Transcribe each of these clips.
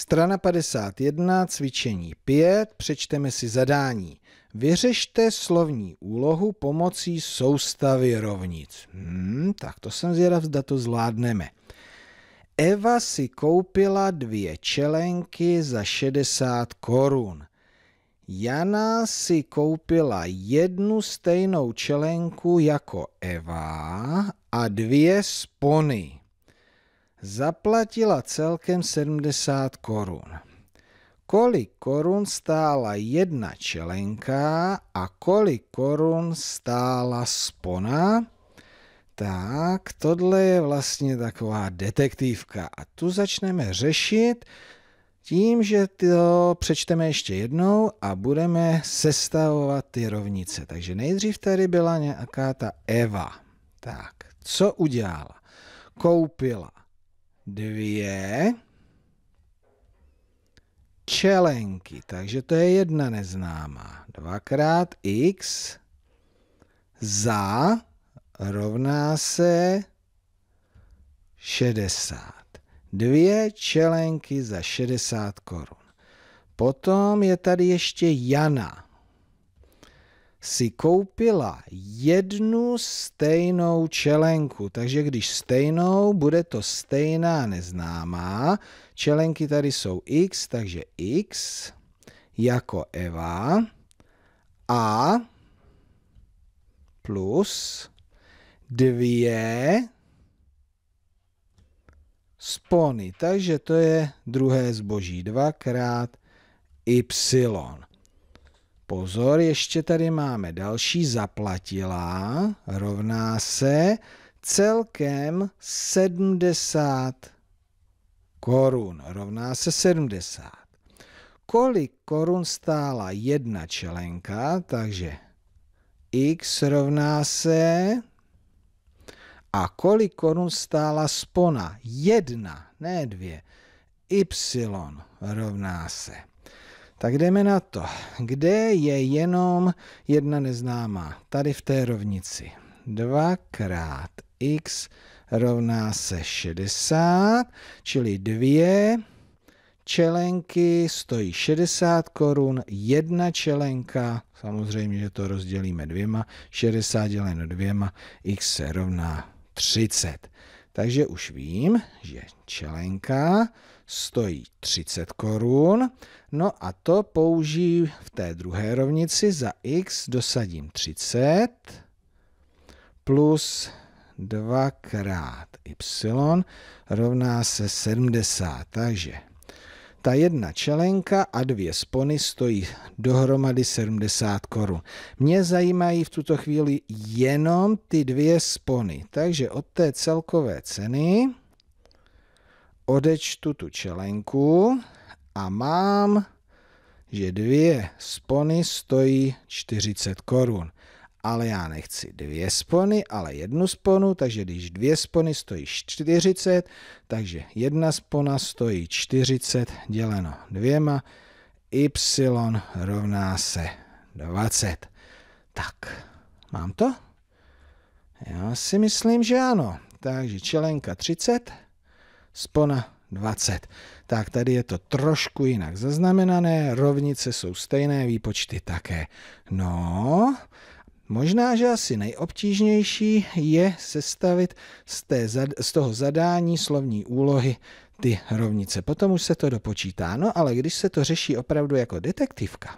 Strana 51, cvičení 5, přečteme si zadání. Vyřešte slovní úlohu pomocí soustavy rovnic. Hmm, tak to jsem zvědav, zda to zvládneme. Eva si koupila dvě čelenky za 60 korun. Jana si koupila jednu stejnou čelenku jako Eva a dvě spony. Zaplatila celkem 70 korun. Kolik korun stála jedna čelenka a kolik korun stála spona? Tak, tohle je vlastně taková detektivka a tu začneme řešit tím, že to přečteme ještě jednou a budeme sestavovat ty rovnice. Takže nejdřív tady byla nějaká ta Eva. Tak, co udělala? Koupila dvě čelenky. Takže to je jedna neznámá. Dvakrát x za rovná se 60. Dvě čelenky za 60 korun. Potom je tady ještě Jana si koupila jednu stejnou čelenku. Takže když stejnou, bude to stejná neznámá. Čelenky tady jsou x, takže x jako Eva a plus dvě spony. Takže to je druhé zboží. Dvakrát y. Pozor, ještě tady máme další zaplatila, rovná se celkem 70 korun, rovná se 70. Kolik korun stála jedna čelenka, takže x rovná se a kolik korun stála spona? Jedna, ne dvě. y rovná se tak jdeme na to. Kde je jenom jedna neznámá? Tady v té rovnici. 2 krát x rovná se 60, čili dvě čelenky stojí 60 korun, jedna čelenka, samozřejmě, že to rozdělíme dvěma, 60 děleno dvěma, x se rovná 30. Takže už vím, že čelenka stojí 30 korun, no a to použiju v té druhé rovnici, za x dosadím 30 plus 2 krát y rovná se 70, takže ta jedna čelenka a dvě spony stojí dohromady 70 korun. Mě zajímají v tuto chvíli jenom ty dvě spony, takže od té celkové ceny odečtu tu čelenku a mám, že dvě spony stojí 40 korun ale já nechci dvě spony, ale jednu sponu, takže když dvě spony stojí 40, takže jedna spona stojí 40 děleno dvěma, y rovná se 20. Tak, mám to? Já si myslím, že ano. Takže čelenka 30, spona 20. Tak tady je to trošku jinak zaznamenané, rovnice jsou stejné, výpočty také. No, Možná, že asi nejobtížnější je sestavit z, té, z toho zadání slovní úlohy ty rovnice. Potom už se to dopočítá. No ale když se to řeší opravdu jako detektivka,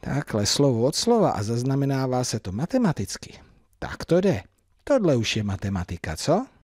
takhle slovo od slova a zaznamenává se to matematicky, tak to jde. Tohle už je matematika, co?